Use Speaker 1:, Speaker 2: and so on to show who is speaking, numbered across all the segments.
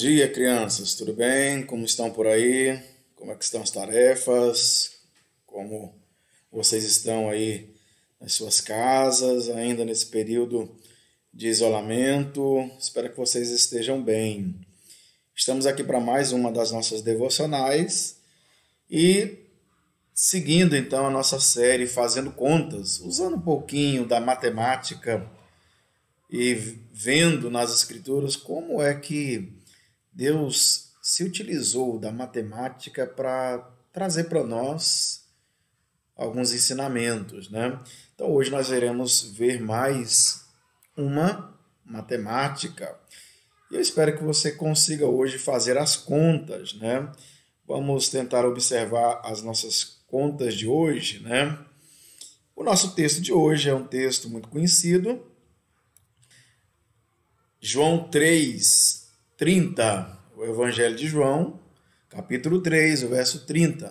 Speaker 1: dia, crianças. Tudo bem? Como estão por aí? Como é que estão as tarefas? Como vocês estão aí nas suas casas, ainda nesse período de isolamento? Espero que vocês estejam bem. Estamos aqui para mais uma das nossas devocionais e seguindo então a nossa série Fazendo Contas, usando um pouquinho da matemática e vendo nas escrituras como é que Deus se utilizou da matemática para trazer para nós alguns ensinamentos, né? Então hoje nós iremos ver mais uma matemática. Eu espero que você consiga hoje fazer as contas, né? Vamos tentar observar as nossas contas de hoje, né? O nosso texto de hoje é um texto muito conhecido. João 3, 30, o Evangelho de João, capítulo 3, o verso 30,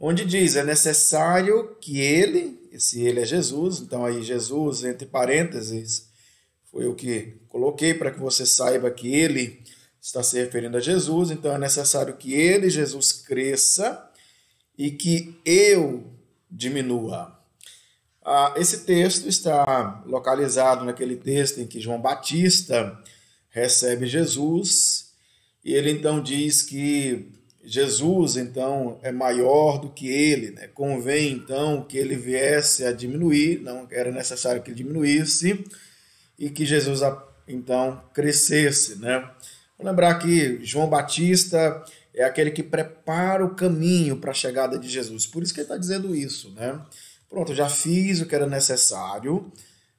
Speaker 1: onde diz: é necessário que ele, esse ele é Jesus, então aí Jesus, entre parênteses, foi o que coloquei para que você saiba que ele está se referindo a Jesus, então é necessário que ele, Jesus, cresça e que eu diminua. Ah, esse texto está localizado naquele texto em que João Batista recebe Jesus e ele então diz que Jesus então é maior do que ele, né? convém então que ele viesse a diminuir, não era necessário que ele diminuísse e que Jesus então crescesse, né? Vou lembrar que João Batista é aquele que prepara o caminho para a chegada de Jesus, por isso que ele está dizendo isso, né? Pronto, já fiz o que era necessário,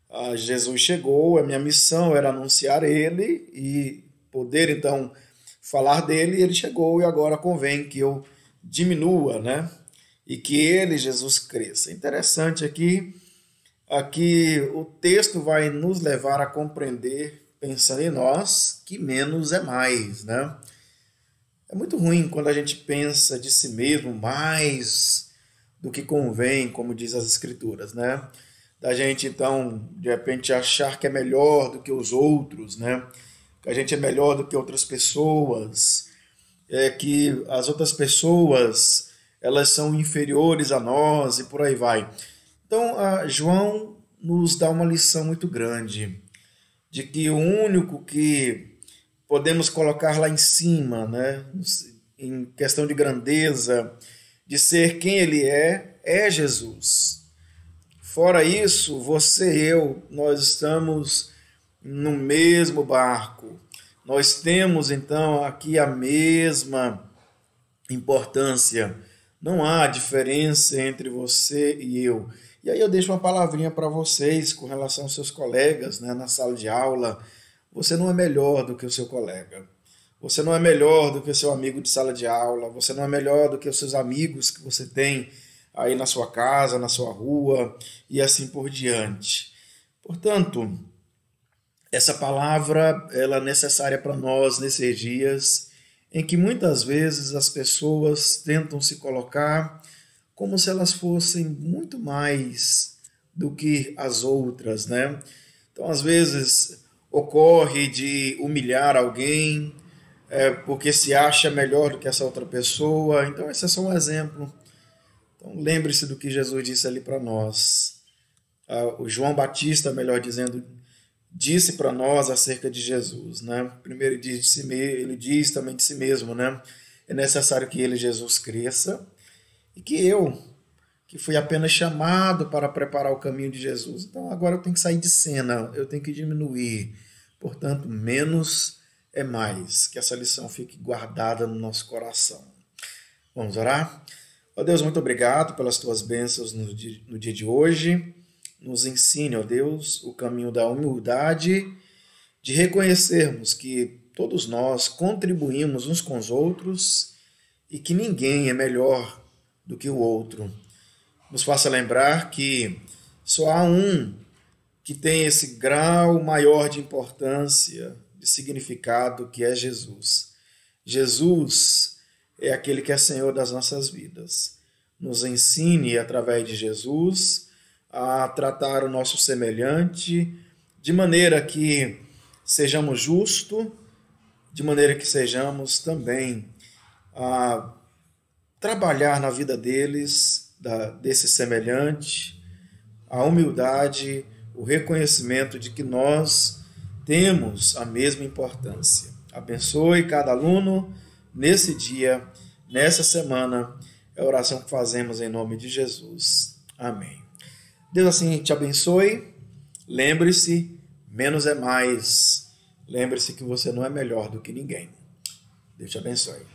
Speaker 1: ah, Jesus chegou, a é minha missão era anunciar ele e poder então falar dele, ele chegou e agora convém que eu diminua, né? E que ele, Jesus, cresça. Interessante aqui, aqui o texto vai nos levar a compreender, pensando em nós, que menos é mais, né? É muito ruim quando a gente pensa de si mesmo mais do que convém, como diz as escrituras, né? da gente então de repente achar que é melhor do que os outros, né? Que a gente é melhor do que outras pessoas, é que as outras pessoas elas são inferiores a nós e por aí vai. Então, a João nos dá uma lição muito grande de que o único que podemos colocar lá em cima, né, em questão de grandeza, de ser quem ele é, é Jesus. Fora isso, você e eu, nós estamos no mesmo barco. Nós temos então aqui a mesma importância. Não há diferença entre você e eu. E aí eu deixo uma palavrinha para vocês com relação aos seus colegas né, na sala de aula. Você não é melhor do que o seu colega. Você não é melhor do que o seu amigo de sala de aula. Você não é melhor do que os seus amigos que você tem aí na sua casa, na sua rua e assim por diante. Portanto, essa palavra ela é necessária para nós nesses dias em que muitas vezes as pessoas tentam se colocar como se elas fossem muito mais do que as outras, né? Então, às vezes ocorre de humilhar alguém é, porque se acha melhor do que essa outra pessoa. Então, esse é só um exemplo então lembre-se do que Jesus disse ali para nós. Ah, o João Batista, melhor dizendo, disse para nós acerca de Jesus, né? Primeiro diz de si mesmo, ele diz também de si mesmo, né? É necessário que ele Jesus cresça e que eu, que fui apenas chamado para preparar o caminho de Jesus, então agora eu tenho que sair de cena, eu tenho que diminuir. Portanto, menos é mais. Que essa lição fique guardada no nosso coração. Vamos orar? Ó Deus, muito obrigado pelas tuas bênçãos no dia, no dia de hoje. Nos ensine, ó Deus, o caminho da humildade, de reconhecermos que todos nós contribuímos uns com os outros e que ninguém é melhor do que o outro. Nos faça lembrar que só há um que tem esse grau maior de importância, de significado, que é Jesus. Jesus é aquele que é Senhor das nossas vidas. Nos ensine, através de Jesus, a tratar o nosso semelhante de maneira que sejamos justos, de maneira que sejamos também a trabalhar na vida deles, da, desse semelhante, a humildade, o reconhecimento de que nós temos a mesma importância. Abençoe cada aluno nesse dia, nessa semana. É a oração que fazemos em nome de Jesus. Amém. Deus assim te abençoe. Lembre-se, menos é mais. Lembre-se que você não é melhor do que ninguém. Deus te abençoe.